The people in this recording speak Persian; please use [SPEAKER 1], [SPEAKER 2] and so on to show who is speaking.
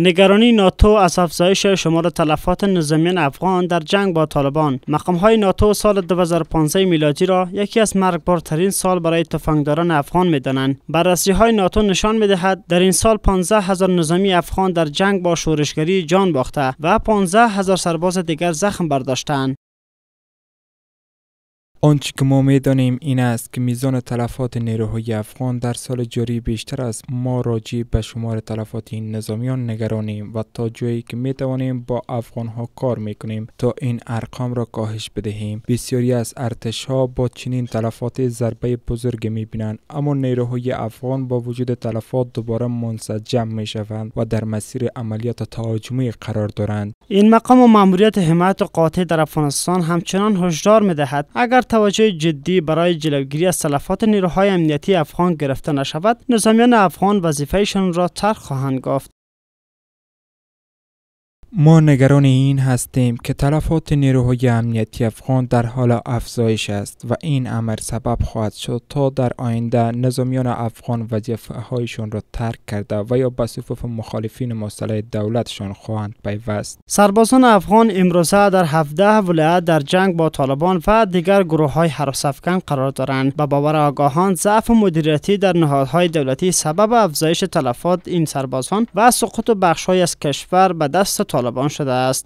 [SPEAKER 1] نگرانی ناتو از افزایش شمار تلفات نظامیان افغان در جنگ با طالبان مقام های ناتو سال 2015 میلادی را یکی از مرگبارترین سال برای تفنگداران افغان میدانند بررسی های ناتو نشان میدهد در این سال 15 هزار نظامی افغان در جنگ با شورشگری جان باخته و 15 هزار سرباز دیگر زخم برداشتند
[SPEAKER 2] آنچه که ما میدانیم این است که میزان تلفات نیروهای افغان در سال جاری بیشتر است ما راجع به شمار تلفات این نظامیان نگرانیم و تا جایی که میتوانیم با ها کار میکنیم تا این ارقام را کاهش بدهیم بسیاری از ارتش ها با چنین تلفات ضربه بزرگ میبینند اما نیروهای افغان با وجود تلفات دوباره منسجم میشوند و در مسیر عملیات تهاجمی قرار دارند
[SPEAKER 1] این مقام و ماموریت حمایت قاطع در افغانستان همچنان هشدار میدهد اگر توجه جدی برای جلوگیری از تلفات نیروهای امنیتی افغان گرفته نشود نظامیان افغان وظیفهشان را ترک خواهند گفت
[SPEAKER 2] ما نگران این هستیم که تلفات نیروهای امنیتی افغان در حال افزایش است و این امر سبب خواهد شد تا در آینده نظامیان افغان وظیفه هایشان را ترک کرده و یا به صفوف مخالفین مصالح دولتشان خواهند پیوست
[SPEAKER 1] سربازان افغان امروزه در 17 ولایت در جنگ با طالبان و دیگر گروه های حراس افغان قرار دارند به باور آگاهان ضعف مدیریتی در نهادهای دولتی سبب افزایش تلفات این سربازان و سقوط بخشهای از کشور به دست طالبان خلبان شده است